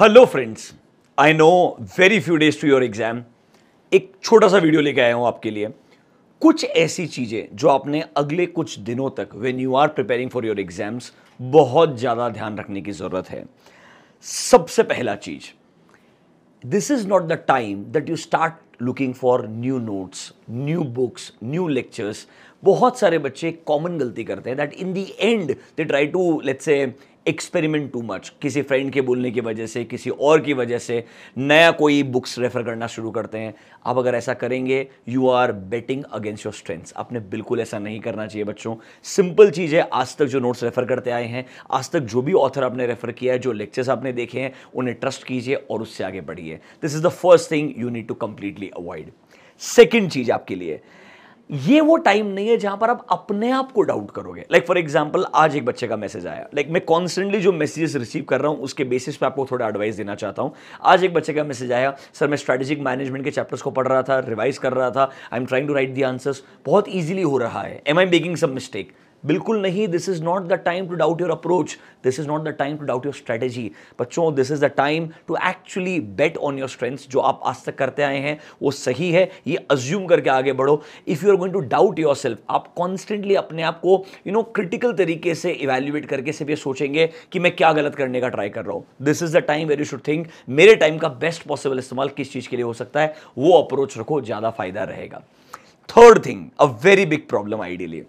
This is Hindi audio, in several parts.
Hello friends I know very few days to your exam एक छोटा सा वीडियो लेके आया हूँ आपके लिए कुछ ऐसी चीज़ें जो आपने अगले कुछ दिनों तक when you are preparing for your exams बहुत ज़्यादा ध्यान रखने की ज़रूरत है सबसे पहला चीज़ this is not the time that you start looking for new notes new books new lectures बहुत सारे बच्चे कॉमन गलती करते हैं that in the end they try to let's say experiment too much किसी फ्रेंड के बोलने की वजह से किसी और की वजह से नया कोई बुक्स रेफर करना शुरू करते हैं आप अगर ऐसा करेंगे you are betting against your strengths आपने बिल्कुल ऐसा नहीं करना चाहिए बच्चों सिंपल चीज़ है आज तक जो नोट्स रेफर करते आए हैं आज तक जो भी ऑथर आपने रेफर किया है जो लेक्चर्स आपने देखे हैं उन्हें ट्रस्ट कीजिए और उससे आगे बढ़िए this is the first thing you need to completely avoid second चीज़ आपके लिए ये वो टाइम नहीं है जहां पर आप अपने आप को डाउट करोगे लाइक फॉर एग्जाम्पल आज एक बच्चे का मैसेज आया लाइक like, मैं कॉन्स्टेंटली जो मैसेजेस रिसीव कर रहा हूँ उसके बेसिस पे आपको थोड़ा एडवाइस देना चाहता हूँ आज एक बच्चे का मैसेज आया सर मैं स्ट्रेटेजिक मैनेजमेंट के चैप्टर्स को पढ़ रहा था रिवाइज कर रहा था I am trying to write the answers बहुत ईजिली हो रहा है am I making some mistake बिल्कुल नहीं this is not the time to doubt your approach this is not the time to doubt your strategy बच्चों this is the time to actually bet on your strengths जो आप आज तक करते आए हैं वो सही है ये अज्यूम करके आगे बढ़ो if you are going to doubt yourself आप कॉन्स्टेंटली अपने आप को यू नो क्रिटिकल तरीके से इवेल्युएट करके सिर्फ ये सोचेंगे कि मैं क्या गलत करने का ट्राई कर रहा हूँ this is the time where you should think मेरे टाइम का बेस्ट पॉसिबल इस्तेमाल किस चीज़ के लिए हो सकता है वो अप्रोच रखो ज़्यादा फायदा रहेगा third thing a very big problem ideally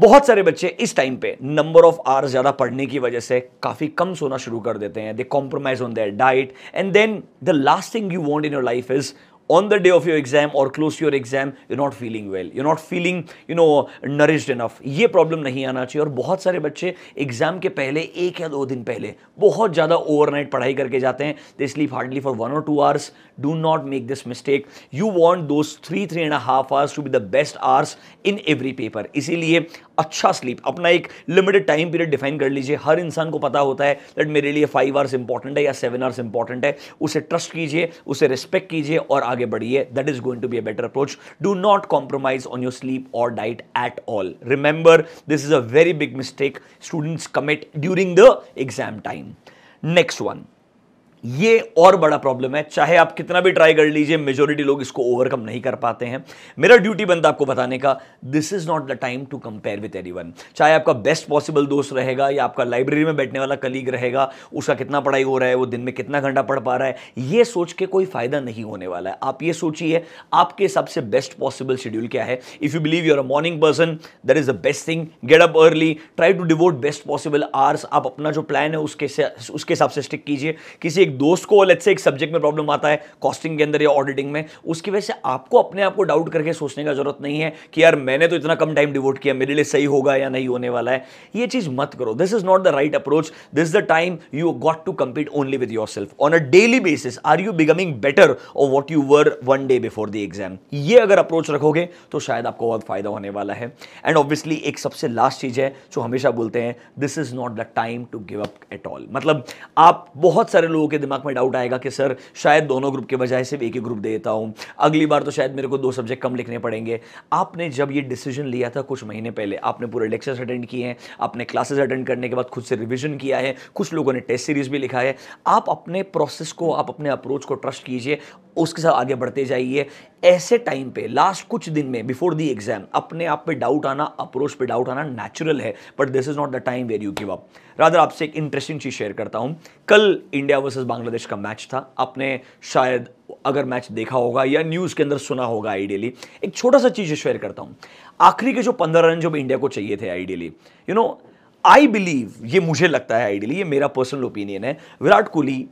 बहुत सारे बच्चे इस टाइम पे नंबर ऑफ आवर्स ज़्यादा पढ़ने की वजह से काफ़ी कम सोना शुरू कर देते हैं they compromise on their diet and then the last thing you want in your life is on the day of your exam or close to your exam you're not feeling well you're not feeling you know nourished enough ये प्रॉब्लम नहीं आना चाहिए और बहुत सारे बच्चे एग्जाम के पहले एक या दो दिन पहले बहुत ज़्यादा ओवरनाइट पढ़ाई करके जाते हैं they sleep hardly for one और two hours do not make this mistake you want those three three and half hours to be the best hours in every paper इसीलिए अच्छा स्लीप अपना एक लिमिटेड टाइम पीरियड डिफाइन कर लीजिए हर इंसान को पता होता है दैट मेरे लिए फाइव आवर्स इंपॉर्टेंट है या सेवन आवर्स इंपॉर्टेंट है उसे ट्रस्ट कीजिए उसे रिस्पेक्ट कीजिए और That is going to be a better approach. Do not compromise on your sleep or diet at all. Remember, this is a very big mistake students commit during the exam time. Next one. ये और बड़ा प्रॉब्लम है चाहे आप कितना भी ट्राई कर लीजिए मेजोरिटी लोग इसको ओवरकम नहीं कर पाते हैं मेरा ड्यूटी बनता आपको बताने का this is not the time to compare with any चाहे आपका बेस्ट पॉसिबल दोस्त रहेगा या आपका लाइब्रेरी में बैठने वाला कलीग रहेगा उसका कितना पढ़ाई हो रहा है वो दिन में कितना घंटा पढ़ पा रहा है ये सोच के कोई फ़ायदा नहीं होने वाला है आप ये सोचिए आपके हिसाब से बेस्ट पॉसिबल शेड्यूल क्या है if you believe you're a morning person that is the best thing get up early try to devote best possible hours आप अपना जो प्लान है उसके उसके हिसाब से स्टिक कीजिए किसी एक दोस्त को लेट्स से एक सब्जेक्ट में प्रॉब्लम आता है कॉस्टिंग के अंदर या ऑडिटिंग में उसकी वजह से आपको अपने आप को डाउट करके सोचने का जरूरत नहीं है कि यार मैंने तो इतना कम टाइम डिवोट किया मेरे लिए सही होगा या नहीं होने वाला है ये चीज मत करो this is not the right approach this the time you got to compete only with your self on a daily basis are you becoming better और what you were one day before the exam ये अगर अप्रोच रखोगे तो शायद आपको बहुत फायदा होने वाला है एंड ऑब्वियसली एक सबसे लास्ट चीज है जो हमेशा बोलते हैं this is not the time to give up at all मतलब आप बहुत सारे लोगों के दिमाग में डाउट आएगा कि सर शायद दोनों ग्रुप के बजाय सिर्फ एक ही ग्रुप दे देता हूँ अगली बार तो शायद मेरे को दो सब्जेक्ट कम लिखने पड़ेंगे आपने जब ये डिसीजन लिया था कुछ महीने पहले आपने पूरे लेक्चर्स अटेंड किए हैं आपने क्लासेस अटेंड करने के बाद खुद से रिविजन किया है कुछ लोगों ने टेस्ट सीरीज भी लिखा है आप अपने प्रोसेस को आप अपने अप्रोच को ट्रस्ट कीजिए उसके साथ आगे बढ़ते जाइए ऐसे टाइम पे लास्ट कुछ दिन में बिफोर दी एग्जाम अपने आप पे डाउट आना अप्रोच पे डाउट आना नेचुरल है but this is not the time where you give up rather आपसे एक इंटरेस्टिंग चीज़ शेयर करता हूँ कल इंडिया वर्सेस बांग्लादेश का मैच था आपने शायद अगर मैच देखा होगा या न्यूज़ के अंदर सुना होगा आइडियली एक छोटा सा चीज़ शेयर करता हूँ आखिरी के जो पंद्रह रन जो इंडिया को चाहिए थे ideally you know I believe ये मुझे लगता है आइडियली ये मेरा पर्सनल ओपिनियन है Virat Kohli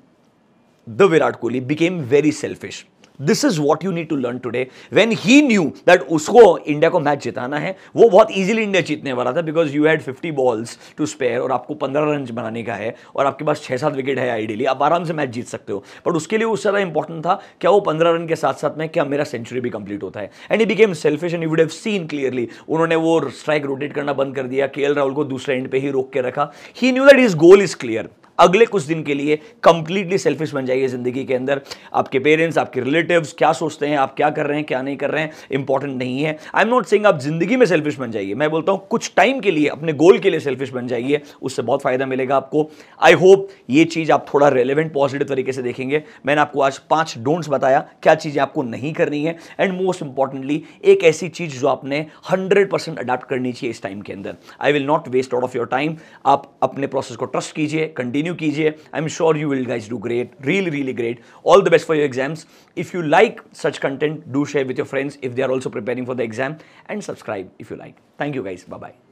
the Virat Kohli became very selfish. This is what you need to learn today when he knew that उसको इंडिया को मैच जिताना है वो बहुत ईजिली इंडिया जीतने वाला था because you had fifty balls to spare और आपको पंद्रह रन बनाने का है और आपके पास छः सात विकेट है आइडियली आप आराम से मैच जीत सकते हो बट उसके लिए उससे ज़्यादा इंपॉर्टेंट था क्या वो पंद्रह रन के साथ साथ में क्या मेरा सेंचुरी भी कंप्लीट होता है and he became selfish and you would have seen clearly उन्होंने वो स्ट्राइक रोटेट करना बंद कर दिया के एल राहुल को दूसरे एंड पे ही रोक के रखा he knew that is goal is clear अगले कुछ दिन के लिए कंप्लीटली सेल्फिश बन जाइए ज़िंदगी के अंदर आपके पेरेंट्स आपके रिलेटिव्स क्या सोचते हैं आप क्या कर रहे हैं क्या नहीं कर रहे हैं इंपॉर्टेंट नहीं है आई एम नॉट सिंग आप ज़िंदगी में सेल्फिश बन जाइए मैं बोलता हूं कुछ टाइम के लिए अपने गोल के लिए सेल्फिश बन जाइए उससे बहुत फ़ायदा मिलेगा आपको आई होप ये चीज़ आप थोड़ा रेलिवेंट पॉजिटिव तरीके से देखेंगे मैंने आपको आज पांच डोंट्स बताया क्या चीज़ें आपको नहीं करनी है एंड मोस्ट इंपॉर्टेंटली एक ऐसी चीज़ जो आपने हंड्रेड परसेंट अडाप्ट करनी चाहिए इस टाइम के अंदर I will not waste out of your time आप अपने प्रोसेस को ट्रस्ट कीजिए कंटिन्यू कंटिन्यू कीजिए I am sure you will guys do great really really great all the best for your exams if you like such content do share with your friends if they are also preparing for the exam and subscribe if you like thank you guys bye bye